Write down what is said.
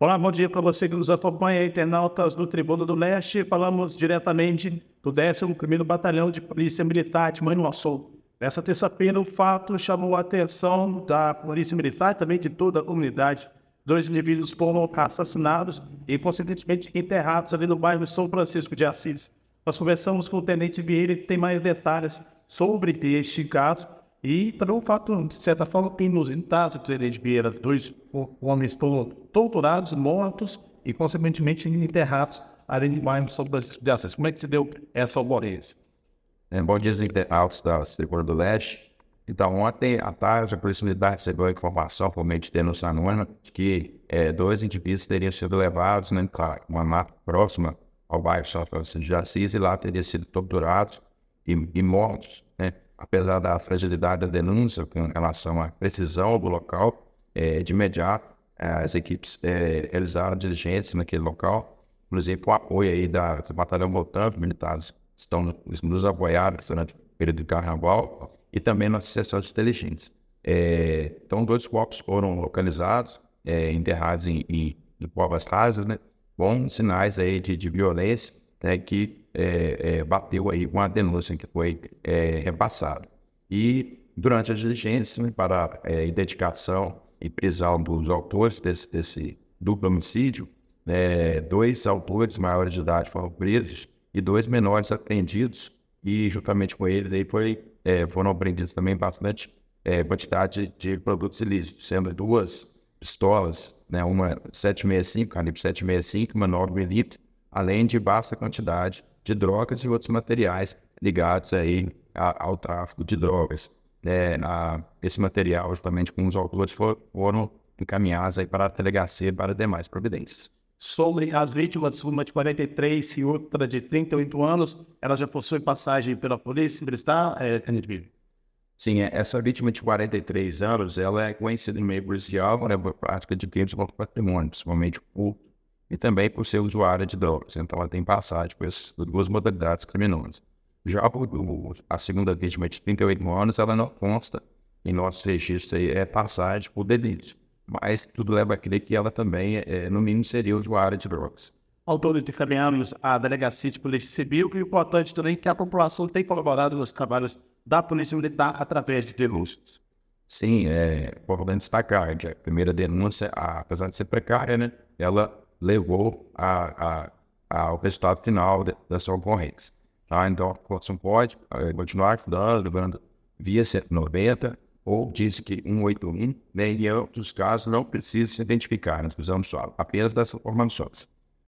Olá, bom dia para você que nos acompanha, internautas do Tribuno do Leste. Falamos diretamente do 11 Batalhão de Polícia Militar de Manhuaçu. Nessa terça-feira, o fato chamou a atenção da Polícia Militar e também de toda a comunidade. Dois indivíduos foram assassinados e, consequentemente, enterrados ali no bairro São Francisco de Assis. Nós conversamos com o Tenente Vieira, que tem mais detalhes sobre este caso e também o fato, de certa forma, tem nos intacto de Vieiras, dois homens torturados, mortos e, consequentemente, enterrados, além de São Francisco de Assis Como é que se deu essa ocorrência? É, bom dia, internautas da Tribuna do Leste. Então, ontem à tarde, a Polícia Militar recebeu a informação por meio de denúncia de que é, dois indivíduos teriam sido levados, né, claro, uma mata próxima ao bairro São Francisco de Assis e lá teriam sido torturados e, e mortos, né? apesar da fragilidade da denúncia com relação à precisão do local, é, de imediato as equipes é, realizaram diligências naquele local, inclusive com apoio aí da, do Batalhão os militares estão nos apoiaram durante o período de carnaval e também na sessão de inteligência. É, então, dois corpos foram localizados, é, enterrados em, em, em povas rasas, né? bons sinais aí de, de violência, né, que é, é, bateu aí com a denúncia que foi é, repassada. E durante as diligências né, para é, identificação e prisão dos autores desse, desse duplo homicídio, é, dois autores maiores de idade foram presos e dois menores apreendidos e juntamente com eles aí foi, é, foram apreendidos também bastante é, quantidade de, de produtos ilícitos, sendo duas pistolas, né, uma 765, calibre 765, uma 9mm além de vasta quantidade de drogas e outros materiais ligados aí ao tráfico de drogas. É, a, esse material, justamente com os autores, for, foram encaminhados aí para a delegacia e para demais providências. Sobre as vítimas, uma de 43 e outra de 38 anos, ela já possui passagem pela polícia militar, é, Sim, é, essa vítima de 43 anos, ela é conhecida em meio policial, é por prática de crimes contra o patrimônio, principalmente furto e também por ser usuária de drogas. Então, ela tem passagem por essas duas modalidades criminosas. Já a segunda vítima é de 38 anos, ela não consta em nossos registros aí, é passagem por delitos Mas tudo leva a crer que ela também, é, no mínimo, seria usuária de drogas. Autores de encaminhamos a delegacia de polícia civil e o importante também é que a população tem colaborado nos trabalhos da polícia militar através de denúncias. Sim, é, é importante destacar que a primeira denúncia, apesar de ser precária, né, ela levou a, a, a, ao resultado final de, dessa ocorrência. Tá? Então, a Constituição pode eh, continuar estudando, levando via 190, ou disse que 181, né, em ambos os casos não precisa se identificar, nós precisamos só apenas dessas informações.